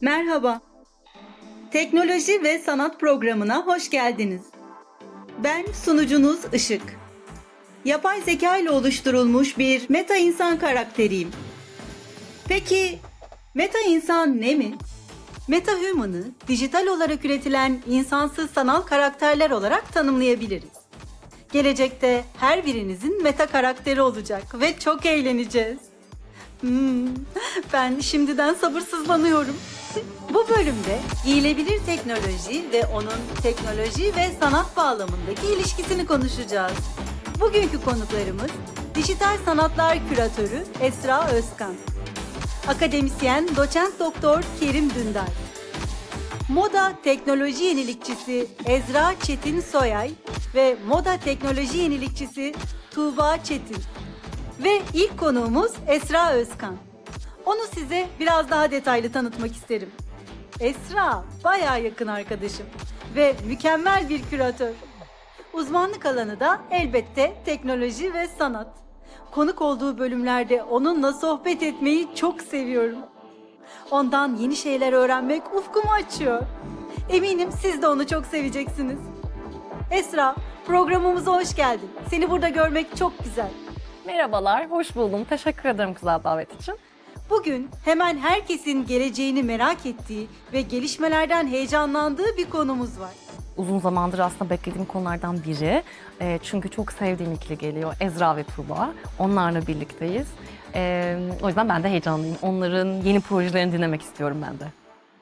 Merhaba. Teknoloji ve Sanat programına hoş geldiniz. Ben sunucunuz Işık. Yapay zeka ile oluşturulmuş bir meta insan karakteriyim. Peki meta insan ne mi? Meta human'ı dijital olarak üretilen insansız sanal karakterler olarak tanımlayabiliriz. Gelecekte her birinizin meta karakteri olacak ve çok eğleneceğiz. Hmm, ben şimdiden sabırsızlanıyorum. Bu bölümde giyilebilir teknoloji ve onun teknoloji ve sanat bağlamındaki ilişkisini konuşacağız. Bugünkü konuklarımız dijital sanatlar küratörü Esra Özkan, akademisyen doçent doktor Kerim Dündar, moda teknoloji yenilikçisi Ezra Çetin Soyay ve moda teknoloji yenilikçisi Tuğba Çetin ve ilk konuğumuz Esra Özkan. Onu size biraz daha detaylı tanıtmak isterim. Esra baya yakın arkadaşım ve mükemmel bir küratör. Uzmanlık alanı da elbette teknoloji ve sanat. Konuk olduğu bölümlerde onunla sohbet etmeyi çok seviyorum. Ondan yeni şeyler öğrenmek ufkumu açıyor. Eminim siz de onu çok seveceksiniz. Esra, programımıza hoş geldin. Seni burada görmek çok güzel. Merhabalar, hoş buldum. Teşekkür ederim güzel davet için. Bugün hemen herkesin geleceğini merak ettiği ve gelişmelerden heyecanlandığı bir konumuz var. Uzun zamandır aslında beklediğim konulardan biri. E, çünkü çok sevdiğim ikili geliyor Ezra ve Tuba. Onlarla birlikteyiz. E, o yüzden ben de heyecanlıyım. Onların yeni projelerini dinlemek istiyorum ben de.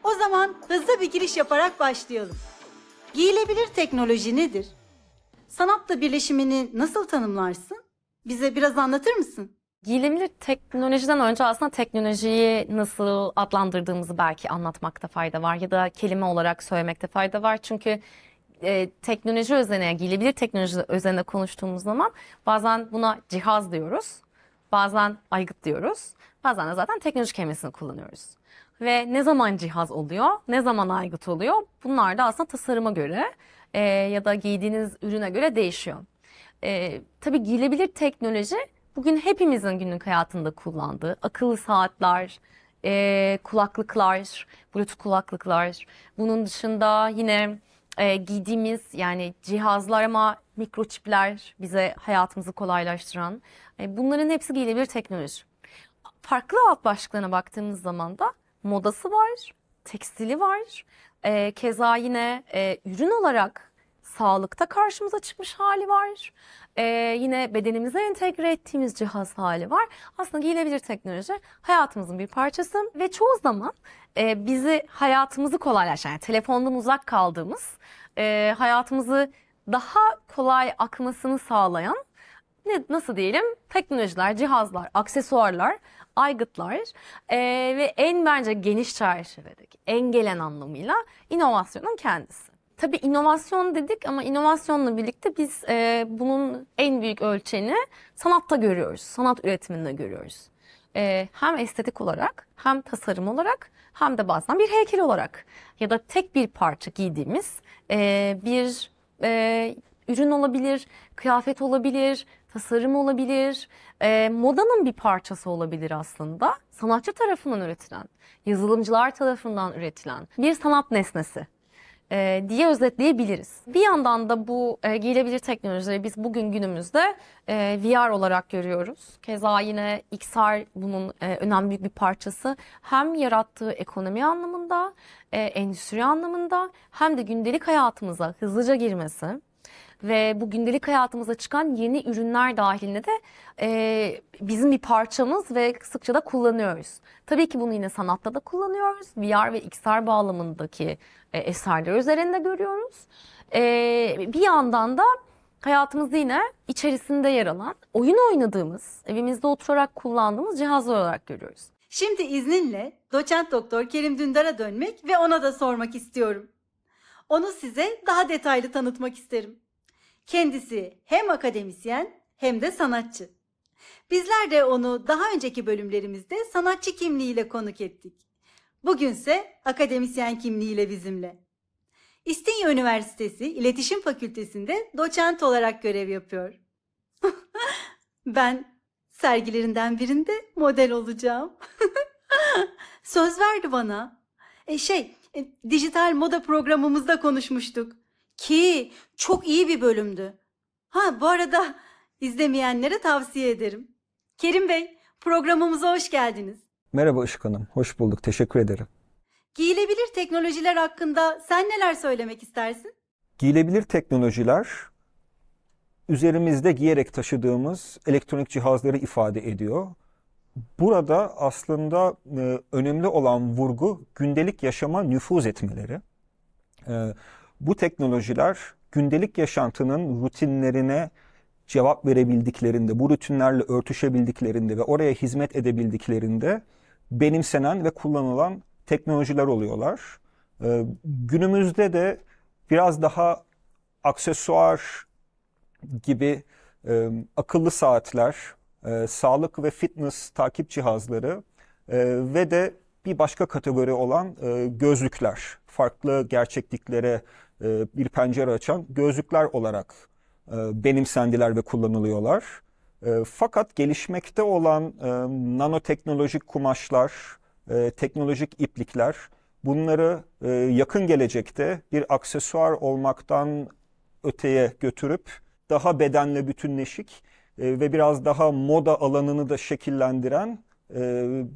O zaman hızlı bir giriş yaparak başlayalım. Giyilebilir teknoloji nedir? Sanatla birleşimini nasıl tanımlarsın? Bize biraz anlatır mısın? Giyilebilir teknolojiden önce aslında teknolojiyi nasıl adlandırdığımızı belki anlatmakta fayda var ya da kelime olarak söylemekte fayda var. Çünkü e, teknoloji özene giyilebilir teknoloji üzerine konuştuğumuz zaman bazen buna cihaz diyoruz, bazen aygıt diyoruz, bazen de zaten teknoloji kelimesini kullanıyoruz. Ve ne zaman cihaz oluyor, ne zaman aygıt oluyor bunlar da aslında tasarıma göre e, ya da giydiğiniz ürüne göre değişiyor. E, tabii giyilebilir teknoloji bugün hepimizin günlük hayatında kullandığı akıllı saatler, e, kulaklıklar, bluetooth kulaklıklar. Bunun dışında yine e, giydiğimiz yani cihazlar ama mikroçipler bize hayatımızı kolaylaştıran. E, bunların hepsi giyilebilir teknoloji. Farklı alt başlıklarına baktığımız zaman da modası var, tekstili var. E, keza yine e, ürün olarak sağlıkta karşımıza çıkmış hali var. Ee, yine bedenimize entegre ettiğimiz cihaz hali var. Aslında giyilebilir teknoloji hayatımızın bir parçası ve çoğu zaman e, bizi hayatımızı kolaylaştıran, yani telefondan uzak kaldığımız, e, hayatımızı daha kolay akmasını sağlayan ne, nasıl diyelim teknolojiler, cihazlar, aksesuarlar, aygıtlar e, ve en bence geniş çerçevedeki, en gelen anlamıyla inovasyonun kendisi. Tabii inovasyon dedik ama inovasyonla birlikte biz e, bunun en büyük ölçeğini sanatta görüyoruz. Sanat üretiminde görüyoruz. E, hem estetik olarak hem tasarım olarak hem de bazen bir heykel olarak ya da tek bir parça giydiğimiz e, bir e, ürün olabilir, kıyafet olabilir, tasarım olabilir, e, modanın bir parçası olabilir aslında. Sanatçı tarafından üretilen, yazılımcılar tarafından üretilen bir sanat nesnesi e, diye özetleyebiliriz. Bir yandan da bu e, giyilebilir teknolojileri biz bugün günümüzde e, VR olarak görüyoruz. Keza yine XR bunun e, önemli büyük bir parçası. Hem yarattığı ekonomi anlamında, e, endüstri anlamında hem de gündelik hayatımıza hızlıca girmesi ve bu gündelik hayatımıza çıkan yeni ürünler dahilinde de e, bizim bir parçamız ve sıkça da kullanıyoruz. Tabii ki bunu yine sanatta da kullanıyoruz. VR ve XR bağlamındaki e, eserler üzerinde görüyoruz. E, bir yandan da hayatımızda yine içerisinde yer alan, oyun oynadığımız, evimizde oturarak kullandığımız cihazlar olarak görüyoruz. Şimdi izninle doçent doktor Kerim Dündar'a dönmek ve ona da sormak istiyorum. Onu size daha detaylı tanıtmak isterim. Kendisi hem akademisyen hem de sanatçı. Bizler de onu daha önceki bölümlerimizde sanatçı kimliğiyle konuk ettik. Bugünse akademisyen kimliğiyle bizimle. İstinye Üniversitesi İletişim Fakültesi'nde doçent olarak görev yapıyor. ben sergilerinden birinde model olacağım. Söz verdi bana. E şey, e, dijital moda programımızda konuşmuştuk. Ki çok iyi bir bölümdü. Ha bu arada izlemeyenlere tavsiye ederim. Kerim Bey programımıza hoş geldiniz. Merhaba Işık Hanım, hoş bulduk. Teşekkür ederim. Giyilebilir teknolojiler hakkında sen neler söylemek istersin? Giyilebilir teknolojiler üzerimizde giyerek taşıdığımız elektronik cihazları ifade ediyor. Burada aslında e, önemli olan vurgu gündelik yaşama nüfuz etmeleri. E, bu teknolojiler gündelik yaşantının rutinlerine cevap verebildiklerinde, bu rutinlerle örtüşebildiklerinde ve oraya hizmet edebildiklerinde benimsenen ve kullanılan teknolojiler oluyorlar. Ee, günümüzde de biraz daha aksesuar gibi akıllı saatler, e, sağlık ve fitness takip cihazları e, ve de bir başka kategori olan e, gözlükler, farklı gerçekliklere e, bir pencere açan gözlükler olarak e, benimsendiler ve kullanılıyorlar. E, fakat gelişmekte olan e, nanoteknolojik kumaşlar, teknolojik iplikler bunları yakın gelecekte bir aksesuar olmaktan öteye götürüp daha bedenle bütünleşik ve biraz daha moda alanını da şekillendiren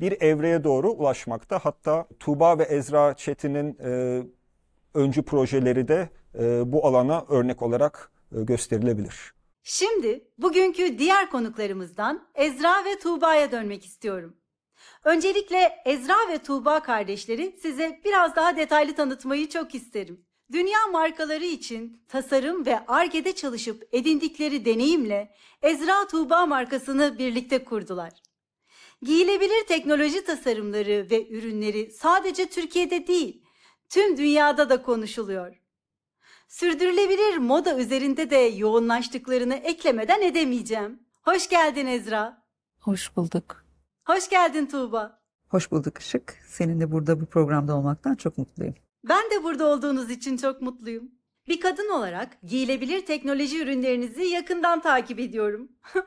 bir evreye doğru ulaşmakta. Hatta Tuğba ve Ezra Çetin'in öncü projeleri de e, bu alana örnek olarak e, gösterilebilir. Şimdi bugünkü diğer konuklarımızdan Ezra ve Tuğba'ya dönmek istiyorum. Öncelikle Ezra ve Tuğba kardeşleri size biraz daha detaylı tanıtmayı çok isterim. Dünya markaları için tasarım ve ARGE'de çalışıp edindikleri deneyimle Ezra Tuğba markasını birlikte kurdular. Giyilebilir teknoloji tasarımları ve ürünleri sadece Türkiye'de değil, tüm dünyada da konuşuluyor. Sürdürülebilir moda üzerinde de yoğunlaştıklarını eklemeden edemeyeceğim. Hoş geldin Ezra. Hoş bulduk. Hoş geldin Tuğba. Hoş bulduk Işık. Senin de burada bu programda olmaktan çok mutluyum. Ben de burada olduğunuz için çok mutluyum. Bir kadın olarak giyilebilir teknoloji ürünlerinizi yakından takip ediyorum.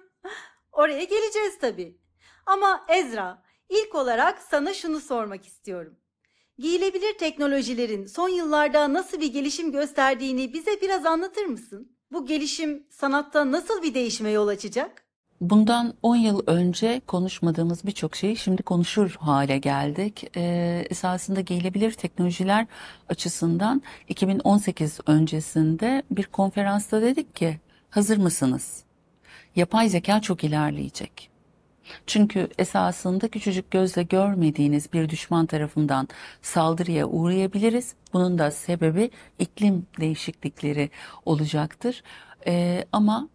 Oraya geleceğiz tabii. Ama Ezra, ilk olarak sana şunu sormak istiyorum. Giyilebilir teknolojilerin son yıllarda nasıl bir gelişim gösterdiğini bize biraz anlatır mısın? Bu gelişim sanatta nasıl bir değişime yol açacak? Bundan 10 yıl önce konuşmadığımız birçok şeyi şimdi konuşur hale geldik. Ee, esasında giyilebilir teknolojiler açısından 2018 öncesinde bir konferansta dedik ki hazır mısınız? Yapay zeka çok ilerleyecek. Çünkü esasında küçücük gözle görmediğiniz bir düşman tarafından saldırıya uğrayabiliriz. Bunun da sebebi iklim değişiklikleri olacaktır. Ee, ama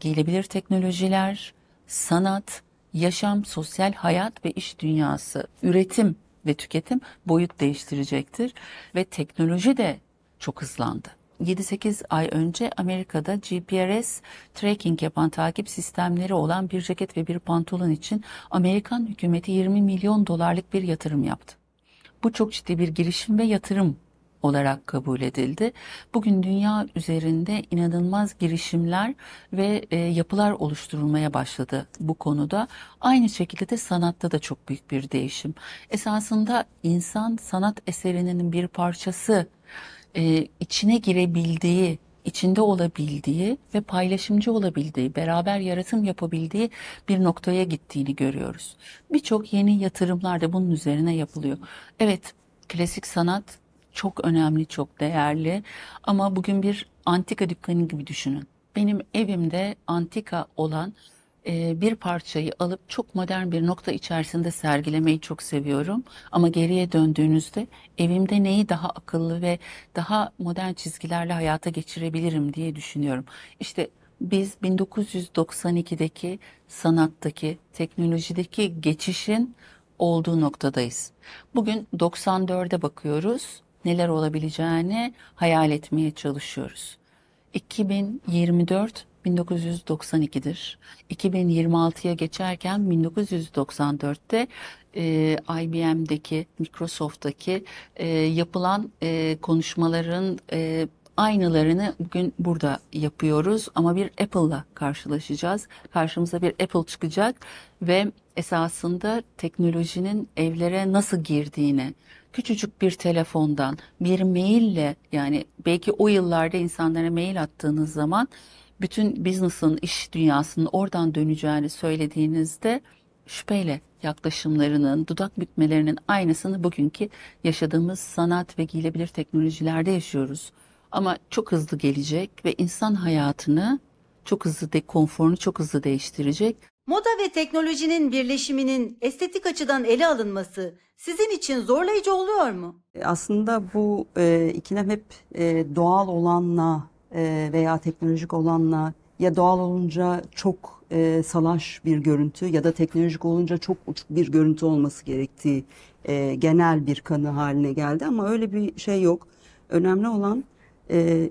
gelebilir teknolojiler, sanat, yaşam, sosyal hayat ve iş dünyası, üretim ve tüketim boyut değiştirecektir ve teknoloji de çok hızlandı. 7-8 ay önce Amerika'da GPRS tracking yapan takip sistemleri olan bir ceket ve bir pantolon için Amerikan hükümeti 20 milyon dolarlık bir yatırım yaptı. Bu çok ciddi bir girişim ve yatırım olarak kabul edildi. Bugün dünya üzerinde inanılmaz girişimler ve e, yapılar oluşturulmaya başladı bu konuda. Aynı şekilde de sanatta da çok büyük bir değişim. Esasında insan sanat eserinin bir parçası e, içine girebildiği, içinde olabildiği ve paylaşımcı olabildiği, beraber yaratım yapabildiği bir noktaya gittiğini görüyoruz. Birçok yeni yatırımlar da bunun üzerine yapılıyor. Evet, klasik sanat çok önemli, çok değerli ama bugün bir antika dükkanı gibi düşünün. Benim evimde antika olan ee, bir parçayı alıp çok modern bir nokta içerisinde sergilemeyi çok seviyorum. Ama geriye döndüğünüzde evimde neyi daha akıllı ve daha modern çizgilerle hayata geçirebilirim diye düşünüyorum. İşte biz 1992'deki sanattaki, teknolojideki geçişin olduğu noktadayız. Bugün 94'e bakıyoruz. Neler olabileceğini hayal etmeye çalışıyoruz. 2024 1992'dir. 2026'ya geçerken 1994'te e, IBM'deki, Microsoft'taki e, yapılan e, konuşmaların e, aynılarını bugün burada yapıyoruz ama bir Apple'la karşılaşacağız. Karşımıza bir Apple çıkacak ve esasında teknolojinin evlere nasıl girdiğini, küçücük bir telefondan, bir maille yani belki o yıllarda insanlara mail attığınız zaman bütün business'ın, iş dünyasının oradan döneceğini söylediğinizde şüpheyle yaklaşımlarının, dudak bükmelerinin aynısını bugünkü yaşadığımız sanat ve giyilebilir teknolojilerde yaşıyoruz. Ama çok hızlı gelecek ve insan hayatını çok hızlı de konforunu çok hızlı değiştirecek. Moda ve teknolojinin birleşiminin estetik açıdan ele alınması sizin için zorlayıcı oluyor mu? E, aslında bu e, ikilem hep e, doğal olanla e, veya teknolojik olanla ya doğal olunca çok e, salaş bir görüntü ya da teknolojik olunca çok uçuk bir görüntü olması gerektiği e, genel bir kanı haline geldi ama öyle bir şey yok. Önemli olan e,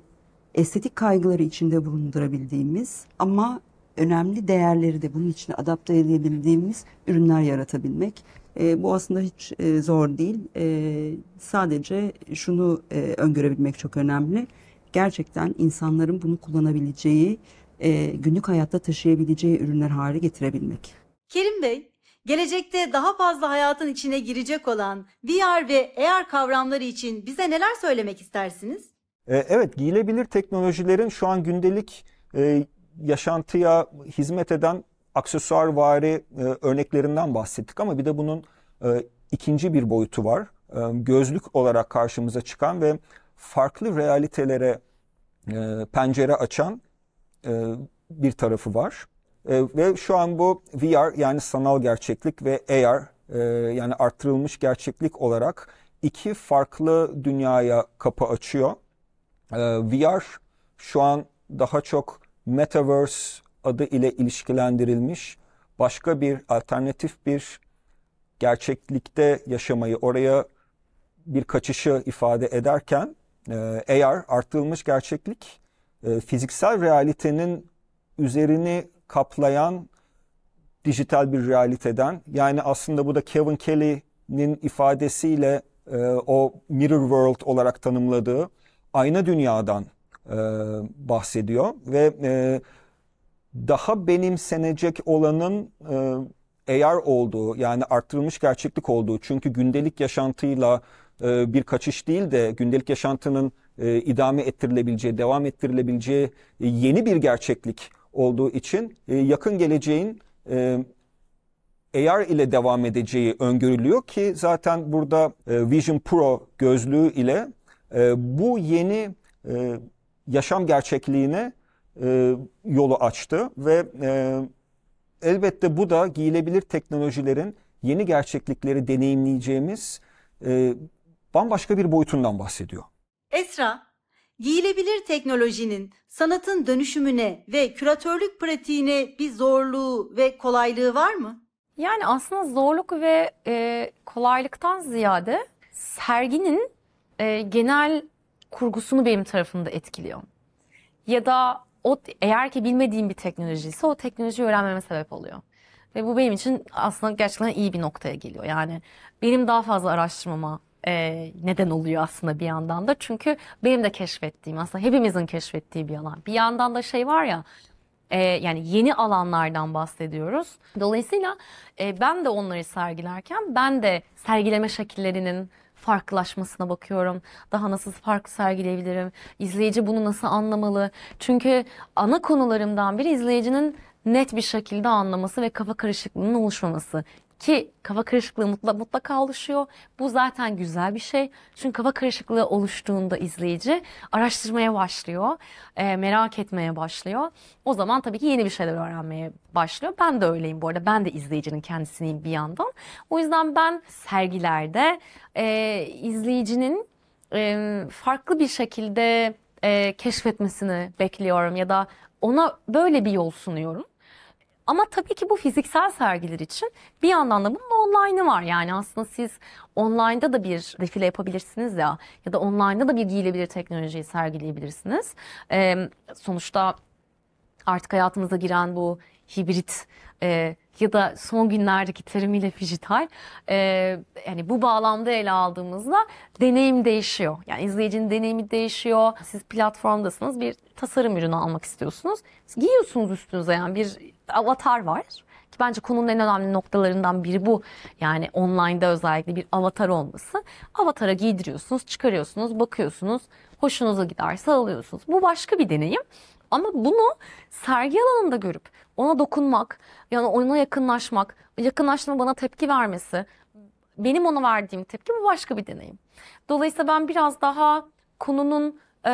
estetik kaygıları içinde bulundurabildiğimiz ama önemli değerleri de bunun içine adapte edebildiğimiz ürünler yaratabilmek. E, bu aslında hiç e, zor değil. E, sadece şunu e, öngörebilmek çok önemli gerçekten insanların bunu kullanabileceği, e, günlük hayatta taşıyabileceği ürünler hale getirebilmek. Kerim Bey, gelecekte daha fazla hayatın içine girecek olan VR ve AR kavramları için bize neler söylemek istersiniz? E, evet, giyilebilir teknolojilerin şu an gündelik e, yaşantıya hizmet eden aksesuar vari e, örneklerinden bahsettik ama bir de bunun e, ikinci bir boyutu var. E, gözlük olarak karşımıza çıkan ve farklı realitelere e, pencere açan e, bir tarafı var. E, ve şu an bu VR yani sanal gerçeklik ve AR e, yani arttırılmış gerçeklik olarak iki farklı dünyaya kapı açıyor. E, VR şu an daha çok Metaverse adı ile ilişkilendirilmiş başka bir alternatif bir gerçeklikte yaşamayı oraya bir kaçışı ifade ederken AR, ee, arttırılmış gerçeklik, e, fiziksel realitenin üzerini kaplayan dijital bir realiteden. Yani aslında bu da Kevin Kelly'nin ifadesiyle e, o mirror world olarak tanımladığı ayna dünyadan e, bahsediyor ve daha benimsenecek olanın AR olduğu yani arttırılmış gerçeklik olduğu çünkü gündelik yaşantıyla e, bir kaçış değil de gündelik yaşantının e, idame ettirilebileceği, devam ettirilebileceği e, yeni bir gerçeklik olduğu için yakın geleceğin AR ile devam edeceği öngörülüyor ki zaten burada Vision Pro gözlüğü ile bu yeni yaşam gerçekliğine yolu açtı ve elbette bu da giyilebilir teknolojilerin yeni gerçeklikleri deneyimleyeceğimiz bambaşka bir boyutundan bahsediyor. Esra, giyilebilir teknolojinin sanatın dönüşümüne ve küratörlük pratiğine bir zorluğu ve kolaylığı var mı? Yani aslında zorluk ve e, kolaylıktan ziyade serginin e, genel kurgusunu benim tarafımda etkiliyor. Ya da o eğer ki bilmediğim bir teknoloji ise o teknolojiyi öğrenmeme sebep oluyor. Ve bu benim için aslında gerçekten iyi bir noktaya geliyor. Yani benim daha fazla araştırmama, e, neden oluyor aslında bir yandan da. Çünkü benim de keşfettiğim aslında hepimizin keşfettiği bir alan. Bir yandan da şey var ya e, yani yeni alanlardan bahsediyoruz. Dolayısıyla e, ben de onları sergilerken ben de sergileme şekillerinin farklılaşmasına bakıyorum. Daha nasıl farklı sergileyebilirim? İzleyici bunu nasıl anlamalı? Çünkü ana konularımdan biri izleyicinin net bir şekilde anlaması ve kafa karışıklığının oluşmaması. Ki kafa karışıklığı mutlaka oluşuyor. Bu zaten güzel bir şey. Çünkü kafa karışıklığı oluştuğunda izleyici araştırmaya başlıyor. E, merak etmeye başlıyor. O zaman tabii ki yeni bir şeyler öğrenmeye başlıyor. Ben de öyleyim bu arada. Ben de izleyicinin kendisiyim bir yandan. O yüzden ben sergilerde e, izleyicinin e, farklı bir şekilde e, keşfetmesini bekliyorum ya da ona böyle bir yol sunuyorum. Ama tabii ki bu fiziksel sergiler için bir yandan da bunun online'ı var. Yani aslında siz online'da da bir defile yapabilirsiniz ya ya da online'da da bir giyilebilir teknolojiyi sergileyebilirsiniz. Ee, sonuçta artık hayatımıza giren bu hibrit e, ya da son günlerdeki terimiyle dijital. E, yani bu bağlamda ele aldığımızda deneyim değişiyor. Yani izleyicinin deneyimi değişiyor. Siz platformdasınız bir tasarım ürünü almak istiyorsunuz. Giyiyorsunuz üstünüze yani bir avatar var. Ki bence konunun en önemli noktalarından biri bu. Yani online'da özellikle bir avatar olması. Avatara giydiriyorsunuz, çıkarıyorsunuz, bakıyorsunuz. Hoşunuza giderse alıyorsunuz. Bu başka bir deneyim. Ama bunu sergi alanında görüp ona dokunmak, yani ona yakınlaşmak, yakınlaşma bana tepki vermesi, benim ona verdiğim tepki bu başka bir deneyim. Dolayısıyla ben biraz daha konunun e,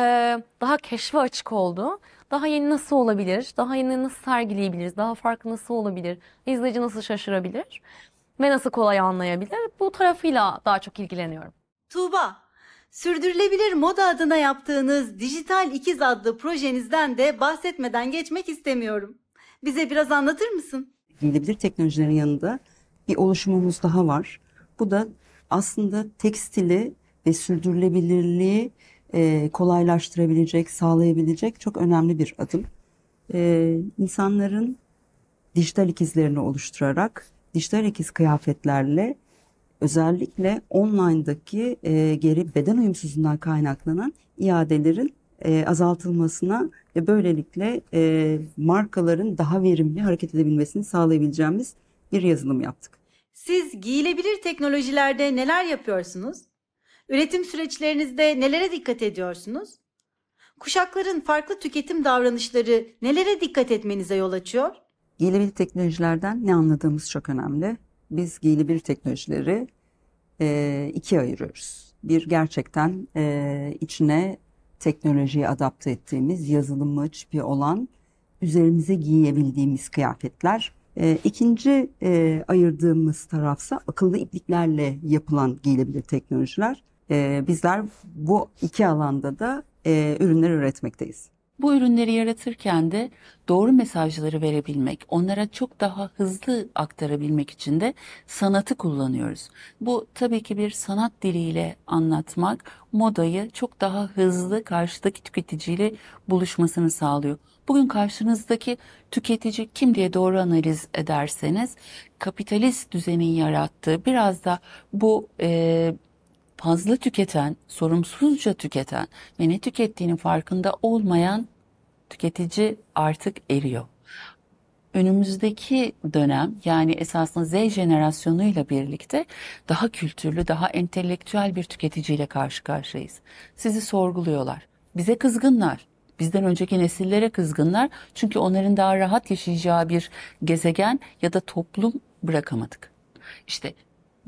daha keşfe açık olduğu, daha yeni nasıl olabilir, daha yeni nasıl sergileyebiliriz, daha farklı nasıl olabilir, izleyici nasıl şaşırabilir ve nasıl kolay anlayabilir bu tarafıyla daha çok ilgileniyorum. Tuğba, Sürdürülebilir moda adına yaptığınız Dijital İkiz adlı projenizden de bahsetmeden geçmek istemiyorum. Bize biraz anlatır mısın? Yenilebilir teknolojilerin yanında bir oluşumumuz daha var. Bu da aslında tekstili ve sürdürülebilirliği e, kolaylaştırabilecek, sağlayabilecek çok önemli bir adım. E, insanların dijital ikizlerini oluşturarak dijital ikiz kıyafetlerle özellikle online'daki e, geri beden uyumsuzluğundan kaynaklanan iadelerin e, azaltılmasına ve böylelikle e, markaların daha verimli hareket edebilmesini sağlayabileceğimiz bir yazılım yaptık. Siz giyilebilir teknolojilerde neler yapıyorsunuz? Üretim süreçlerinizde nelere dikkat ediyorsunuz? Kuşakların farklı tüketim davranışları nelere dikkat etmenize yol açıyor? Giyilebilir teknolojilerden ne anladığımız çok önemli biz giyilebilir teknolojileri e, ikiye ayırıyoruz. Bir gerçekten e, içine teknolojiyi adapte ettiğimiz yazılımı çipi olan üzerimize giyebildiğimiz kıyafetler. E, ikinci e, ayırdığımız tarafsa akıllı ipliklerle yapılan giyilebilir teknolojiler. E, bizler bu iki alanda da e, ürünler üretmekteyiz. Bu ürünleri yaratırken de doğru mesajları verebilmek, onlara çok daha hızlı aktarabilmek için de sanatı kullanıyoruz. Bu tabii ki bir sanat diliyle anlatmak modayı çok daha hızlı karşıdaki tüketiciyle buluşmasını sağlıyor. Bugün karşınızdaki tüketici kim diye doğru analiz ederseniz kapitalist düzenin yarattığı biraz da bu e, fazla tüketen, sorumsuzca tüketen ve ne tükettiğinin farkında olmayan tüketici artık eriyor. Önümüzdeki dönem yani esasında Z jenerasyonuyla birlikte daha kültürlü, daha entelektüel bir tüketiciyle karşı karşıyayız. Sizi sorguluyorlar. Bize kızgınlar bizden önceki nesillere kızgınlar. Çünkü onların daha rahat yaşayacağı bir gezegen ya da toplum bırakamadık. İşte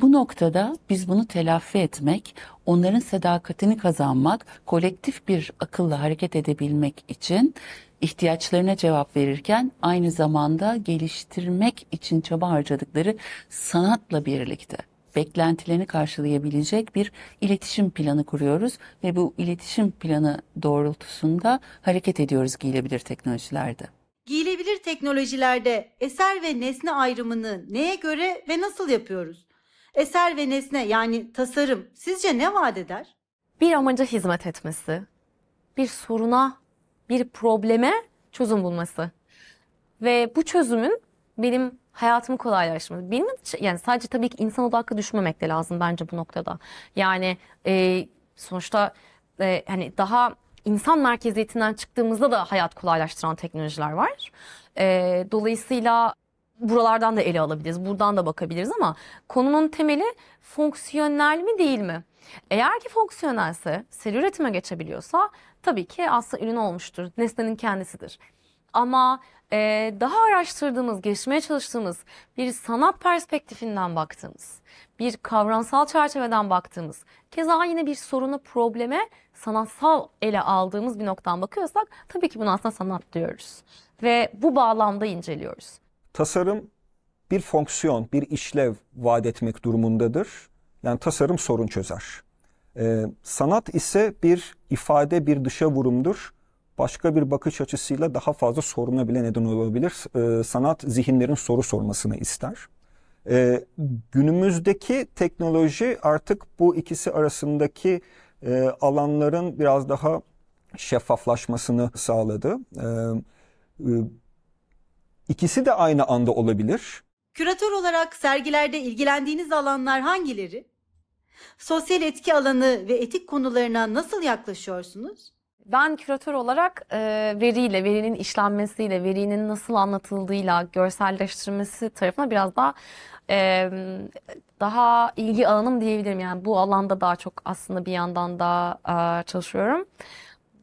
bu noktada biz bunu telafi etmek, onların sadakatini kazanmak, kolektif bir akılla hareket edebilmek için ihtiyaçlarına cevap verirken aynı zamanda geliştirmek için çaba harcadıkları sanatla birlikte beklentilerini karşılayabilecek bir iletişim planı kuruyoruz ve bu iletişim planı doğrultusunda hareket ediyoruz giyilebilir teknolojilerde. Giyilebilir teknolojilerde eser ve nesne ayrımını neye göre ve nasıl yapıyoruz? Eser ve nesne yani tasarım sizce ne vaat eder? Bir amaca hizmet etmesi, bir soruna, bir probleme çözüm bulması. Ve bu çözümün benim hayatımı kolaylaştırması. Benim yani sadece tabii ki insan odaklı düşünmemek de lazım bence bu noktada. Yani e, sonuçta e, hani daha insan merkeziyetinden çıktığımızda da hayat kolaylaştıran teknolojiler var. E, dolayısıyla buralardan da ele alabiliriz. Buradan da bakabiliriz ama konunun temeli fonksiyonel mi değil mi? Eğer ki fonksiyonelse, seri üretime geçebiliyorsa tabii ki aslında ürün olmuştur. Nesnenin kendisidir. Ama e, daha araştırdığımız, geçmeye çalıştığımız bir sanat perspektifinden baktığımız, bir kavramsal çerçeveden baktığımız, keza yine bir sorunu probleme sanatsal ele aldığımız bir noktadan bakıyorsak tabii ki bunu aslında sanat diyoruz. Ve bu bağlamda inceliyoruz tasarım bir fonksiyon, bir işlev vaat etmek durumundadır. Yani tasarım sorun çözer. Ee, sanat ise bir ifade, bir dışa vurumdur. Başka bir bakış açısıyla daha fazla soruna bile neden olabilir. Ee, sanat zihinlerin soru sormasını ister. Ee, günümüzdeki teknoloji artık bu ikisi arasındaki e, alanların biraz daha şeffaflaşmasını sağladı. Ee, e, İkisi de aynı anda olabilir. Küratör olarak sergilerde ilgilendiğiniz alanlar hangileri? Sosyal etki alanı ve etik konularına nasıl yaklaşıyorsunuz? Ben küratör olarak e, veriyle, verinin işlenmesiyle, verinin nasıl anlatıldığıyla, görselleştirmesi tarafına biraz daha e, daha ilgi alanım diyebilirim. Yani bu alanda daha çok aslında bir yandan da e, çalışıyorum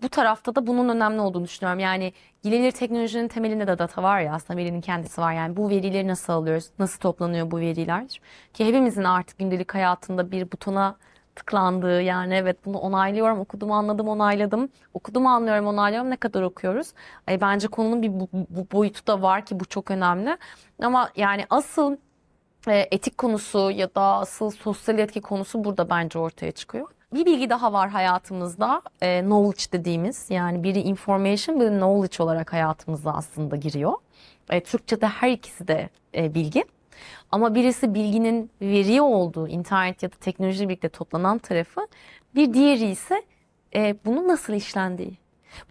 bu tarafta da bunun önemli olduğunu düşünüyorum. Yani yenilir teknolojinin temelinde de data var ya aslında verinin kendisi var. Yani bu verileri nasıl alıyoruz? Nasıl toplanıyor bu veriler? Ki hepimizin artık gündelik hayatında bir butona tıklandığı yani evet bunu onaylıyorum okudum anladım onayladım okudum anlıyorum onaylıyorum ne kadar okuyoruz e, bence konunun bir bu, bu boyutu da var ki bu çok önemli ama yani asıl e, etik konusu ya da asıl sosyal etki konusu burada bence ortaya çıkıyor bir bilgi daha var hayatımızda. E, knowledge dediğimiz yani biri information biri knowledge olarak hayatımıza aslında giriyor. E, Türkçe'de her ikisi de e, bilgi. Ama birisi bilginin veri olduğu internet ya da teknolojiyle birlikte toplanan tarafı. Bir diğeri ise e, bunun nasıl işlendiği,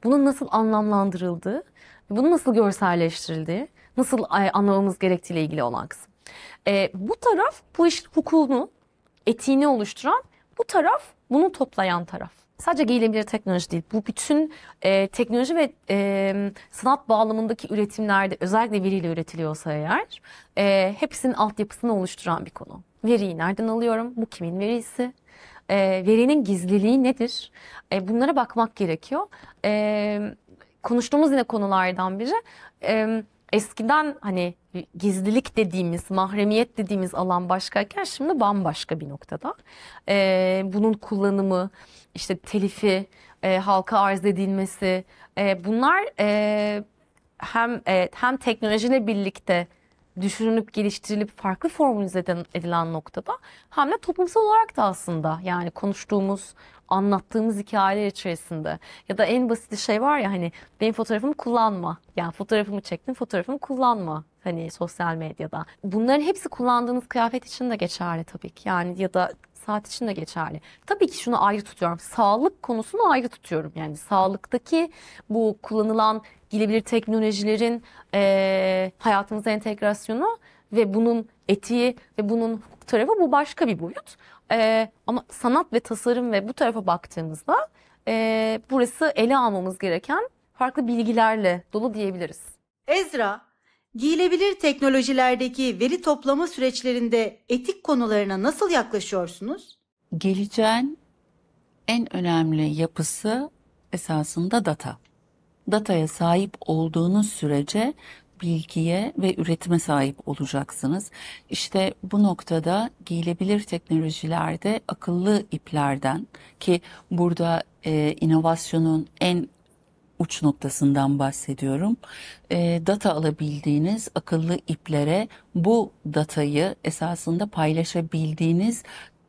bunun nasıl anlamlandırıldığı, bunun nasıl görselleştirildiği, nasıl e, anlamamız gerektiğiyle ilgili olan kısım. E, bu taraf bu iş hukukunu, etiğini oluşturan bu taraf bunu toplayan taraf. Sadece giyilebilir teknoloji değil. Bu bütün e, teknoloji ve e, sanat bağlamındaki üretimlerde özellikle veriyle üretiliyorsa eğer e, hepsinin altyapısını oluşturan bir konu. Veriyi nereden alıyorum? Bu kimin verisi? E, verinin gizliliği nedir? E, bunlara bakmak gerekiyor. E, konuştuğumuz yine konulardan biri. E, eskiden hani gizlilik dediğimiz, mahremiyet dediğimiz alan başkayken şimdi bambaşka bir noktada. Ee, bunun kullanımı, işte telifi, e, halka arz edilmesi, e, bunlar e, hem e, hem teknolojiyle birlikte düşünülüp geliştirilip farklı formülize edilen noktada hem de toplumsal olarak da aslında yani konuştuğumuz anlattığımız hikayeler içerisinde ya da en basit şey var ya hani benim fotoğrafımı kullanma. Yani fotoğrafımı çektim fotoğrafımı kullanma hani sosyal medyada. Bunların hepsi kullandığınız kıyafet için de geçerli tabii ki. Yani ya da saat için de geçerli. Tabii ki şunu ayrı tutuyorum. Sağlık konusunu ayrı tutuyorum. Yani sağlıktaki bu kullanılan gilebilir teknolojilerin e, hayatımıza entegrasyonu ve bunun etiği ve bunun tarafı bu başka bir boyut. E, ama sanat ve tasarım ve bu tarafa baktığımızda e, burası ele almamız gereken farklı bilgilerle dolu diyebiliriz. Ezra, giyilebilir teknolojilerdeki veri toplama süreçlerinde etik konularına nasıl yaklaşıyorsunuz? Geleceğin en önemli yapısı esasında data. Dataya sahip olduğunuz sürece bilgiye ve üretime sahip olacaksınız. İşte bu noktada giyilebilir teknolojilerde akıllı iplerden ki burada e, inovasyonun en uç noktasından bahsediyorum. E, data alabildiğiniz akıllı iplere bu datayı esasında paylaşabildiğiniz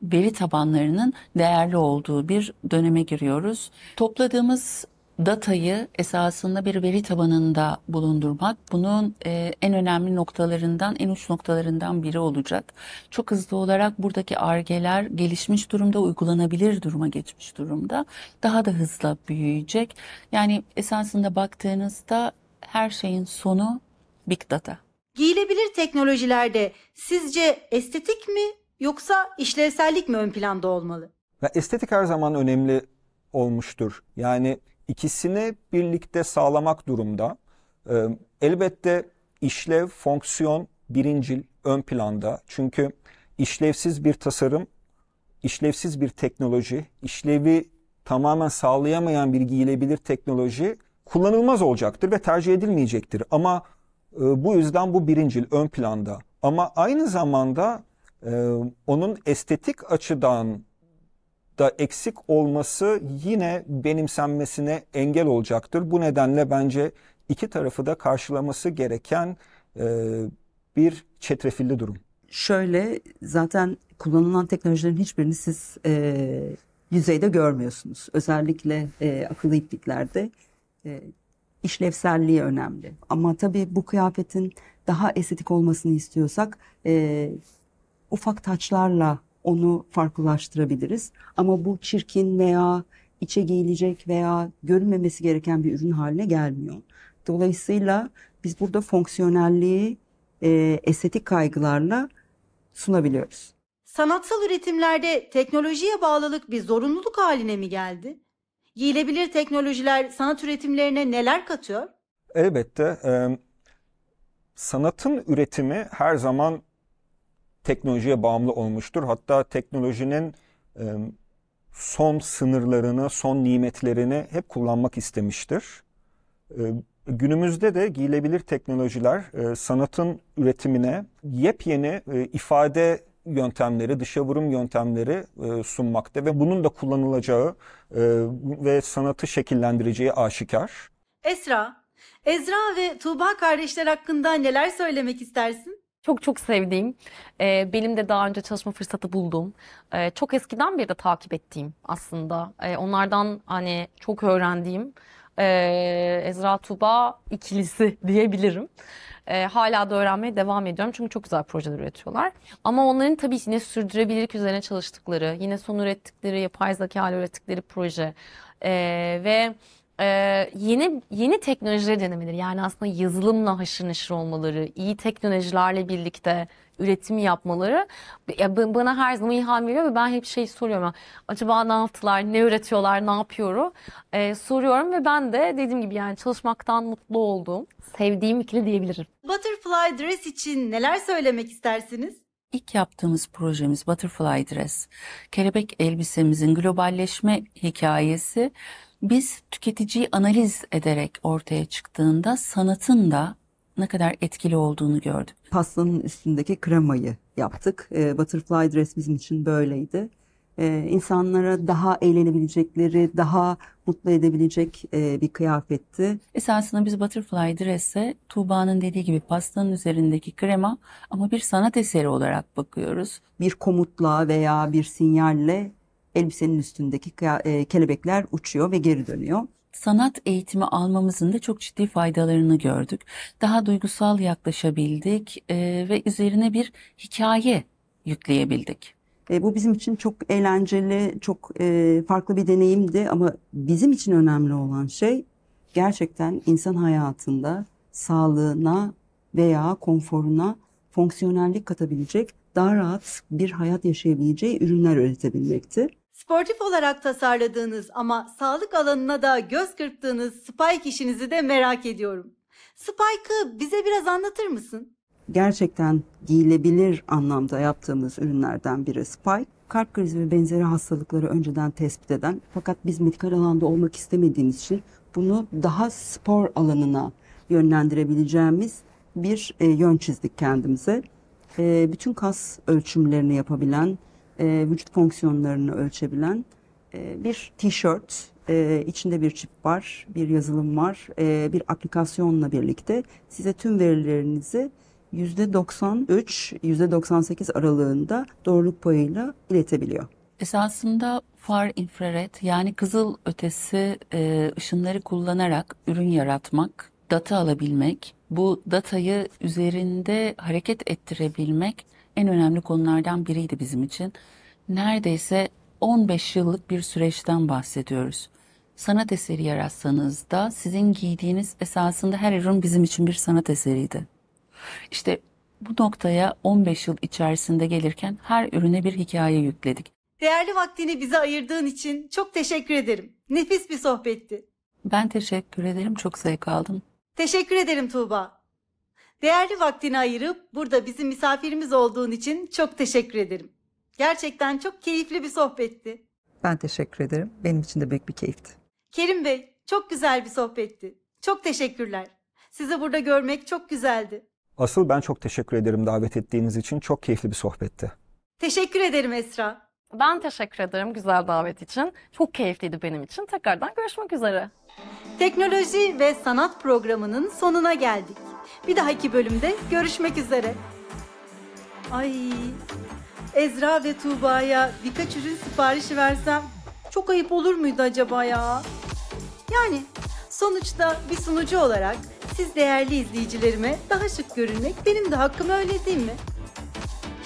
veri tabanlarının değerli olduğu bir döneme giriyoruz. Topladığımız datayı esasında bir veri tabanında bulundurmak bunun e, en önemli noktalarından, en uç noktalarından biri olacak. Çok hızlı olarak buradaki argeler gelişmiş durumda, uygulanabilir duruma geçmiş durumda. Daha da hızla büyüyecek. Yani esasında baktığınızda her şeyin sonu big data. Giyilebilir teknolojilerde sizce estetik mi yoksa işlevsellik mi ön planda olmalı? Ya estetik her zaman önemli olmuştur. Yani İkisini birlikte sağlamak durumda. Ee, elbette işlev, fonksiyon birincil, ön planda. Çünkü işlevsiz bir tasarım, işlevsiz bir teknoloji, işlevi tamamen sağlayamayan bir giyilebilir teknoloji kullanılmaz olacaktır ve tercih edilmeyecektir. Ama e, bu yüzden bu birincil, ön planda. Ama aynı zamanda e, onun estetik açıdan da eksik olması yine benimsenmesine engel olacaktır. Bu nedenle bence iki tarafı da karşılaması gereken e, bir çetrefilli durum. Şöyle zaten kullanılan teknolojilerin hiçbirini siz e, yüzeyde görmüyorsunuz. Özellikle e, akıllı ipliklerde e, işlevselliği önemli. Ama tabii bu kıyafetin daha estetik olmasını istiyorsak e, ufak taçlarla onu farklılaştırabiliriz. Ama bu çirkin veya içe giyilecek veya görünmemesi gereken bir ürün haline gelmiyor. Dolayısıyla biz burada fonksiyonelliği e, estetik kaygılarla sunabiliyoruz. Sanatsal üretimlerde teknolojiye bağlılık bir zorunluluk haline mi geldi? Giyilebilir teknolojiler sanat üretimlerine neler katıyor? Elbette. E, sanatın üretimi her zaman teknolojiye bağımlı olmuştur. Hatta teknolojinin e, son sınırlarını, son nimetlerini hep kullanmak istemiştir. E, günümüzde de giyilebilir teknolojiler e, sanatın üretimine yepyeni e, ifade yöntemleri, dışa vurum yöntemleri e, sunmakta ve bunun da kullanılacağı e, ve sanatı şekillendireceği aşikar. Esra, Ezra ve Tuğba kardeşler hakkında neler söylemek istersin? Çok çok sevdiğim, benim de daha önce çalışma fırsatı bulduğum, çok eskiden beri de takip ettiğim aslında. onlardan hani çok öğrendiğim Ezra Tuba ikilisi diyebilirim. hala da öğrenmeye devam ediyorum çünkü çok güzel projeler üretiyorlar. Ama onların tabii yine sürdürülebilirlik üzerine çalıştıkları, yine son ürettikleri, yapay zeka ile ürettikleri proje ve e, yeni yeni teknolojileri denemeleri yani aslında yazılımla haşır neşir olmaları, iyi teknolojilerle birlikte üretim yapmaları ya bana her zaman ilham veriyor ve ben hep şey soruyorum. Acaba ne yaptılar, ne üretiyorlar, ne yapıyor? Ee, soruyorum ve ben de dediğim gibi yani çalışmaktan mutlu oldum, sevdiğim ikili diyebilirim. Butterfly Dress için neler söylemek istersiniz? İlk yaptığımız projemiz Butterfly Dress. Kelebek elbisemizin globalleşme hikayesi biz tüketiciyi analiz ederek ortaya çıktığında sanatın da ne kadar etkili olduğunu gördük. Pastanın üstündeki kremayı yaptık. Ee, butterfly dress bizim için böyleydi. Ee, insanlara daha eğlenebilecekleri, daha mutlu edebilecek e, bir kıyafetti. Esasında biz butterfly dress'e Tuğba'nın dediği gibi pastanın üzerindeki krema ama bir sanat eseri olarak bakıyoruz. Bir komutla veya bir sinyalle elbisenin üstündeki e, kelebekler uçuyor ve geri dönüyor sanat eğitimi almamızın da çok ciddi faydalarını gördük. Daha duygusal yaklaşabildik e, ve üzerine bir hikaye yükleyebildik. E, bu bizim için çok eğlenceli, çok e, farklı bir deneyimdi ama bizim için önemli olan şey gerçekten insan hayatında sağlığına veya konforuna fonksiyonellik katabilecek, daha rahat bir hayat yaşayabileceği ürünler üretebilmekti. Sportif olarak tasarladığınız ama sağlık alanına da göz kırptığınız Spike işinizi de merak ediyorum. Spike'ı bize biraz anlatır mısın? Gerçekten giyilebilir anlamda yaptığımız ürünlerden biri Spike. Kalp krizi ve benzeri hastalıkları önceden tespit eden fakat biz medikal alanda olmak istemediğimiz için bunu daha spor alanına yönlendirebileceğimiz bir e, yön çizdik kendimize. E, bütün kas ölçümlerini yapabilen, e, vücut fonksiyonlarını ölçebilen e, bir tişört, e, içinde bir çip var, bir yazılım var, e, bir aplikasyonla birlikte size tüm verilerinizi %93-98 aralığında doğruluk payıyla iletebiliyor. Esasında far infrared yani kızıl ötesi e, ışınları kullanarak ürün yaratmak, data alabilmek, bu datayı üzerinde hareket ettirebilmek en önemli konulardan biriydi bizim için. Neredeyse 15 yıllık bir süreçten bahsediyoruz. Sanat eseri yaratsanız sizin giydiğiniz esasında her ürün bizim için bir sanat eseriydi. İşte bu noktaya 15 yıl içerisinde gelirken her ürüne bir hikaye yükledik. Değerli vaktini bize ayırdığın için çok teşekkür ederim. Nefis bir sohbetti. Ben teşekkür ederim. Çok zevk aldım. Teşekkür ederim Tuğba. Değerli vaktini ayırıp burada bizim misafirimiz olduğun için çok teşekkür ederim. Gerçekten çok keyifli bir sohbetti. Ben teşekkür ederim. Benim için de büyük bir keyifti. Kerim Bey, çok güzel bir sohbetti. Çok teşekkürler. Sizi burada görmek çok güzeldi. Asıl ben çok teşekkür ederim davet ettiğiniz için. Çok keyifli bir sohbetti. Teşekkür ederim Esra. Ben teşekkür ederim güzel davet için. Çok keyifliydi benim için. Tekrardan görüşmek üzere. Teknoloji ve sanat programının sonuna geldik. Bir dahaki bölümde görüşmek üzere. Ay Ezra ve Tuğba'ya birkaç ürün siparişi versem çok ayıp olur muydu acaba ya? Yani sonuçta bir sunucu olarak siz değerli izleyicilerime daha şık görünmek benim de hakkım öyle değil mi?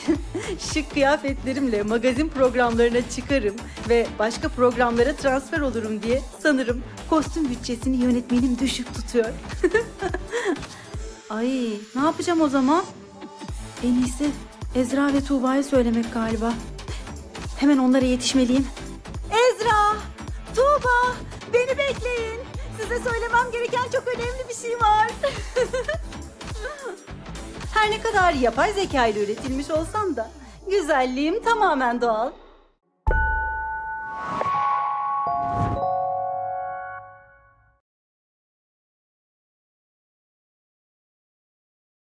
şık kıyafetlerimle magazin programlarına çıkarım ve başka programlara transfer olurum diye sanırım kostüm bütçesini yönetmenim düşük tutuyor. Ay ne yapacağım o zaman? En iyisi Ezra ve Tuğba'ya söylemek galiba. Hemen onlara yetişmeliyim. Ezra! Tuğba! Beni bekleyin. Size söylemem gereken çok önemli bir şey var. Her ne kadar yapay zeka ile üretilmiş olsam da güzelliğim tamamen doğal.